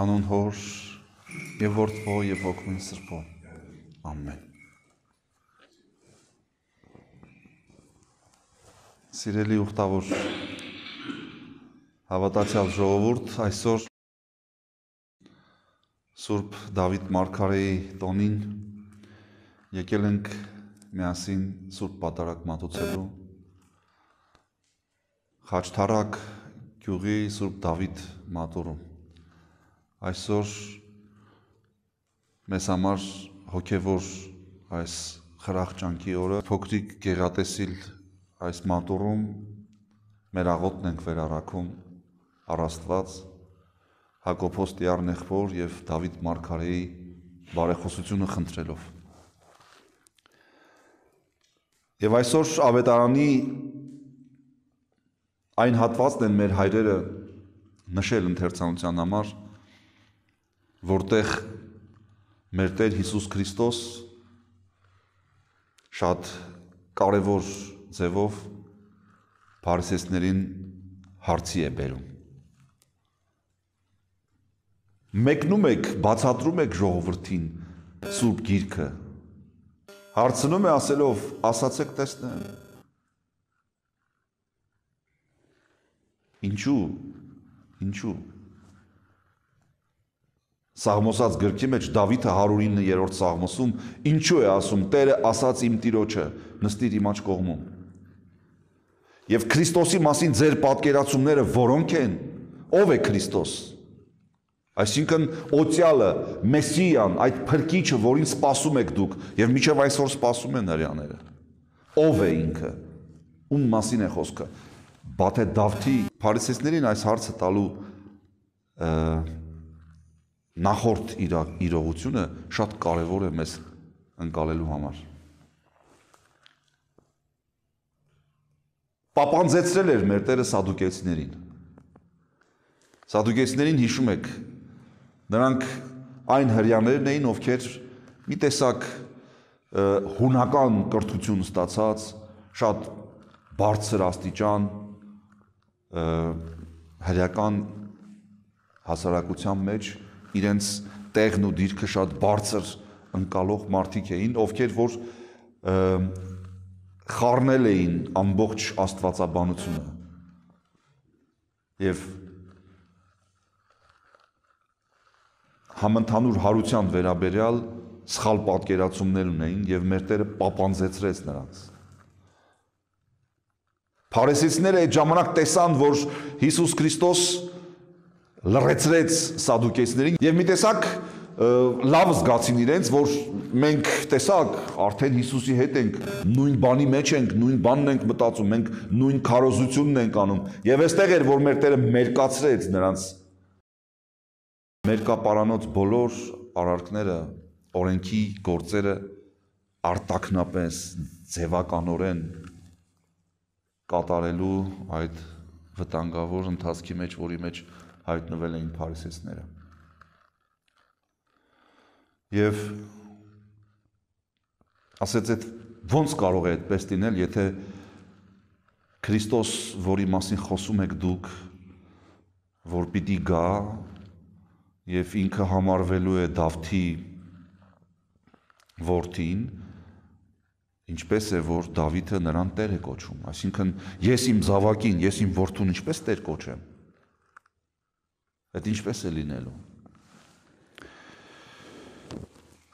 հանուն Հոր եւ Որդու եւ Հոգու Սրբով։ Ամեն։ Սիրելի ուխտավոր հավատացյալ ժողովուրդ, այսօր Սուրբ Դավիթ Մարգարեի տոնին եկել ենք միասին Սուրբ Պատարագ մատուցելու Խաչթարակ գյուղի Սուրբ Դավիթ մատուրում այսօր մեզ համար հոգևոր այս խրախճանքի օրը փոքրիկ գեղատեսիլ այս մատուրում մեր աղոտն ենք վերարակում առաստված Հակոբոս Տիար Նեխբոր եւ Դավիթ Մարգարեի բարեխոսությունը խնդրելով։ Եվ այսօր ավետարանի այն հատվածն են մեր հայրերը նշել ընթերցանության համար, որտեղ մեր Տեր Հիսուս Քրիստոս շատ կարևոր ձևով փարիսեցներին հարցի է բերում։ Մեկնում եք, բացատրում եք ժողովրդին Սուրբ Գիրքը։ Հարցնում է ասելով, ասացեք տեսնեմ։ Ինչու։ Ինչու։ Սաղմոսած գրքի մեջ Դավիթը 109-րդ Սաղմոսում ինչու է ասում Տերը ասաց իմ Տիրոջը նստիր իմ աջ կողմում։ Եվ Քրիստոսի մասին ձեր պատկերացումները որոնք են։ Ո՞վ է Քրիստոս։ Այսինքն օծյալը, մեսիան, այդ փրկիչը, որին սպասում եք դուք եւ միջև այսօր սպասում են հрьяաները։ Ո՞վ է ինքը։ Ում մասին է խոսքը։ Բաթե Դավթի փարիսեցներին այս հարցը տալու նախորդ իրողությունը շատ կարևոր է մեզ ընկալելու համար։ Պապանձեցրել էր մեր Տերը սադուկեցիներին։ Սադուկեցիներին հիշում եք, նրանք այն հрьяաներն էին, ովքեր մի տեսակ հունական կրթություն ստացած, շատ բարձր աստիճան հրյական հասարակության մեջ իրենց տեղն ու դիրքը շատ բարձր ընկալող մարդիկ էին, ովքեր որ խառնել էին ամբողջ աստվածաբանությունը։ Եվ համընդհանուր հարության վերաբերյալ սխալ պատկերացումներ ունեին եւ մեր Տերը պապանձեցրեց նրանց։ Փարեսիցները այդ ժամանակ տեսան, որ Հիսուս Քրիստոս լրացրեց սադուկեցներին եւ մի տեսակ լավ զգացին իրենց, որ մենք տեսակ արդեն Հիսուսի հետ ենք, նույն բանի մեջ ենք, նույն բանն ենք մտածում, մենք նույն քարոզությունն ենք անում։ Եվ այստեղ էր, որ մեր Տերը մերկացրեց նրանց մերկապարանոց բոլոր արարքները, օրենքի գործերը արտակնապես ձևականորեն կատարելու այդ վտանգավոր ընթացքի մեջ, որի մեջ հայտնվել էին փարիսեցները։ Եվ ասեց այդ ո՞նց կարող է այդպես լինել, եթե Քրիստոս, որի մասին խոսում եք դուք, որ պիտի գա եւ ինքը համարվելու է Դավթի որդին, ինչպես է որ Դավիթը նրան Տեր է կոչում։ Այսինքն ես իմ զավակին, ես իմ որդուն ինչպես Տեր կոչեմ։ Այդ ինչպես է լինելու։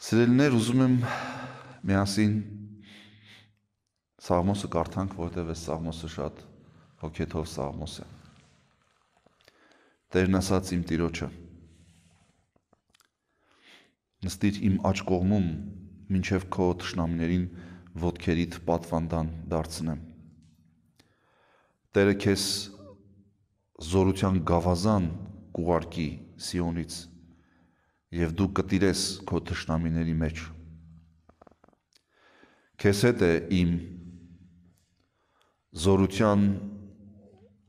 Սիրելիներ, ուզում եմ միասին Սաղմոսը կարդանք, որտեղ է Սաղմոսը շատ հոգեթով Սաղմոս է։ Տերն ասաց իմ Տիրոջը. Նստիր իմ աջ կողմում, մինչև քո ճշնամիներին ոտքերիդ պատվանդան դարձնեմ։ Տերը քեզ զորության գավազան կուղարկի Սիոնից եւ դու կտիրես քո ճշնամիների մեջ։ Քեզ հետ է իմ զորության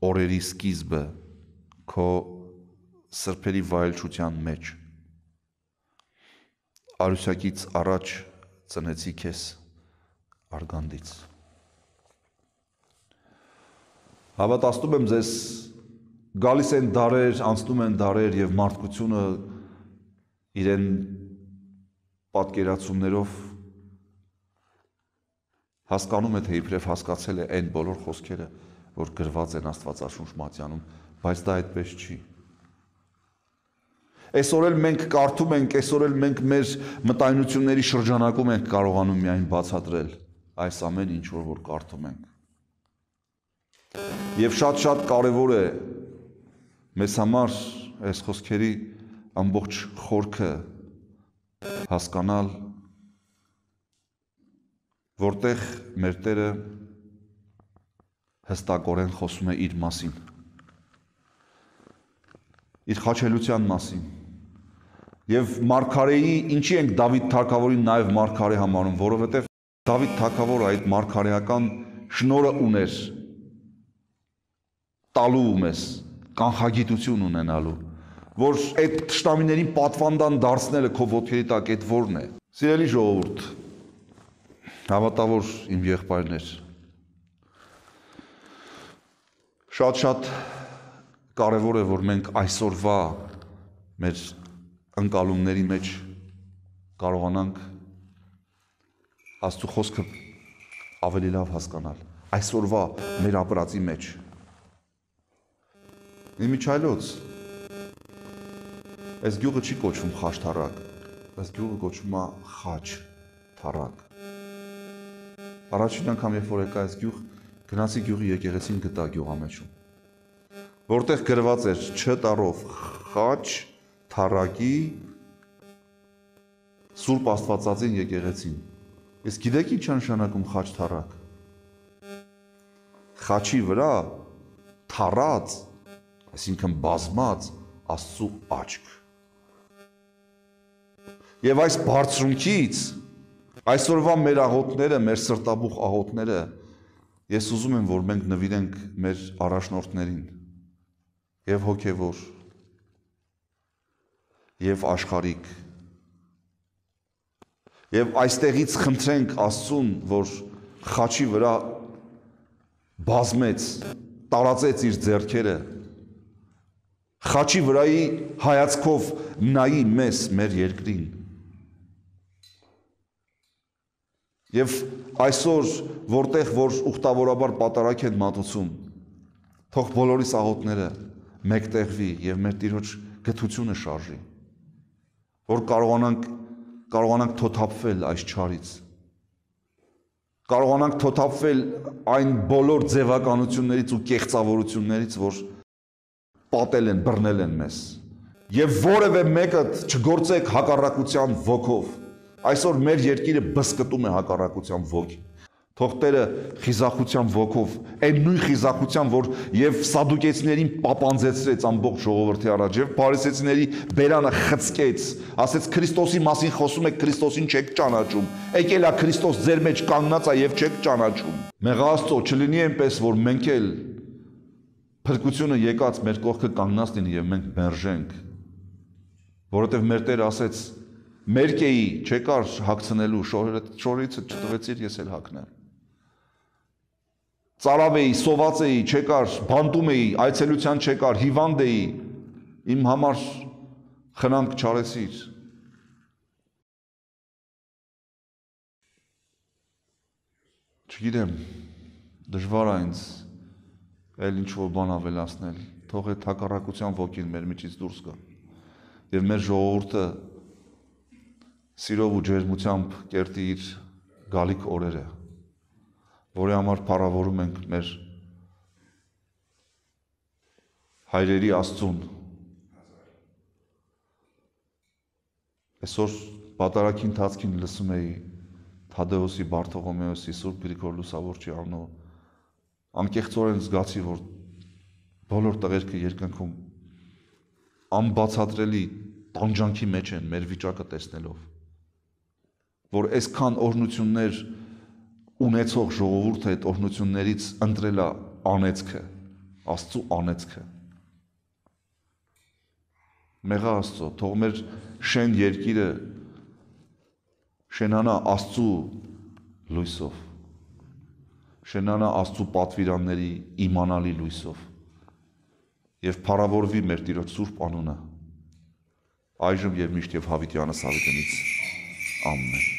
օրերի սկիզբը քո սրբերի վայելչության մեջ։ Արուսակից առաջ ծնեցի քեզ արգանդից։ Հավատացնում եմ ձեզ Գալիս են դարեր, անցնում են դարեր եւ մարդկությունը իրեն պատկերացումներով հասկանում է թե իբրև հասկացել է այն բոլոր խոսքերը, որ գրված են Աստվածաշունչ Մատյանում, բայց դա այդպես չի։ Այսօր էլ մենք կարդում ենք, այսօր էլ մենք մեր մտայնությունների շրջանակում ենք կարողանում միայն բացատրել այս ամեն ինչ որ որ կարդում ենք։ Եվ շատ-շատ կարևոր է Մեզ համար այս խոսքերի ամբողջ խորքը հասկանալ որտեղ մեր Տերը հստակորեն խոսում է իր մասին իր խաչելության մասին եւ մարգարեի ինչի ենք Դավիթ թագավորին նաեւ մարգարե համարում որովհետեւ Դավիթ թագավորը այդ մարգարեական շնորը ուներ տալու մեզ կանխագիտություն ունենալու, որ այդ շտամիներին պատվանդան դարձնելը քո ոտքերի տակ այդ որն է։ Սիրելի ժողովուրդ, հավատավոր իմ եղբայրներ, շատ-շատ կարևոր է, որ մենք այսօրվա մեր ընկալումների մեջ կարողանանք Աստու խոսքը ավելի լավ հասկանալ այսօրվա մեր ապրածի մեջ Իլ միջայլոց։ Այս գյուղը չի կոչվում խաշթարակ, այս գյուղը կոչվում է խաչ թարակ։ Առաջին անգամ երբ որ եկա այս գյուղ, գնացի գյուղի եկեղեցին գտա գյուղամեջում որտեղ գրված էր չտարով խաչ թարակի Սուրբ Աստվածածին եկեղեցին։ Իսկ գիտեք ինչ է նշանակում խաչ թարակ։ Խաչի վրա թարած այսինքն բազմած Աստծո աչք։ Եվ այս բարձրունքից այսօրվա մեր աղոտները, մեր սրտաբուխ աղոտները ես ուզում եմ որ մենք նվիրենք մեր առաջնորդներին եւ հոգեվոր եւ աշխարհիկ եւ այստեղից խնդրենք Աստծուն որ խաչի վրա բազմեց տարածեց իր ձեռքերը խաչի վրայի հայացքով նայի մեզ մեր երկրին։ Եվ այսօր որտեղ որ ուխտավորաբար պատարակ են մատուցում, թող բոլորի սաղոտները մեկտեղվի եւ մեր Տիրոջ գթությունը շարժի, որ կարողանանք կարողանանք թոթափվել այս ճարից կարողանանք թոթափվել այն բոլոր ձևականություններից ու կեղծավորություններից, որ պատել են, բռնել են մեզ։ Եվ որևէ մեկը չգործեք հակառակության ոգով։ Այսօր մեր երկիրը բսկտում է հակառակության ոգի։ Թող Տերը խիզախության ոգով, այն նույն խիզախության, որ եւ սադուկեցիներին պապանձեցրեց ամբողջ ժողովրդի առաջ եւ փարիսեցիների բերանը խցկեց, ասեց Քրիստոսի մասին խոսում եք, Քրիստոսին չեք ճանաչում։ Եկելա Քրիստոս ձեր մեջ կանգնած է եւ չեք ճանաչում։ Մեղա Աստծո, չլինի այնպես, որ մենք էլ Փրկությունը եկած մեր կողքը կանգնած լինի եւ մենք մերժենք, որովհետեւ մեր Տեր ասեց. Մերկեի չեկար հացնելու շորերը շորիցը չտվեցիր ես էլ հակնեմ։ Ծարավ էի, սոված էի, չեկար, բանտում էի, այցելության չեկար, հիվանդ էի, իմ համար խնամք չարեցիր։ Չգիտեմ, դժվար այնց այլ ինչ որ բան ավելացնել, թող այդ հակառակության ոգին մեր միջից դուրս գա։ Եվ մեր ժողովուրդը սիրով ու ջերմությամբ կերտի իր գալիք օրերը, որի համար փառավորում ենք մեր հայրերի Աստծուն։ Այսօր պատարակի ընթացքին լսում էի Թադեոսի Բարթողոմեոսի Սուրբ Գրիգոր Լուսավորչի անունով անկեղծորեն զգացի, որ բոլոր տղերքը երկնքում անբացատրելի տանջանքի մեջ են մեր վիճակը տեսնելով որ այսքան օրնություններ ունեցող ժողովուրդը այդ օրնություններից ընտրելա անեծքը աստծո անեծքը մեղա աստծո թող մեր շեն երկիրը շենանա աստծո լույսով շնանա Աստծո պատվիրանների իմանալի լույսով եւ փառավորվի մեր Տիրոջ Սուրբ անունը այժմ եւ միշտ եւ հավիտյանս հավիտենից ամեն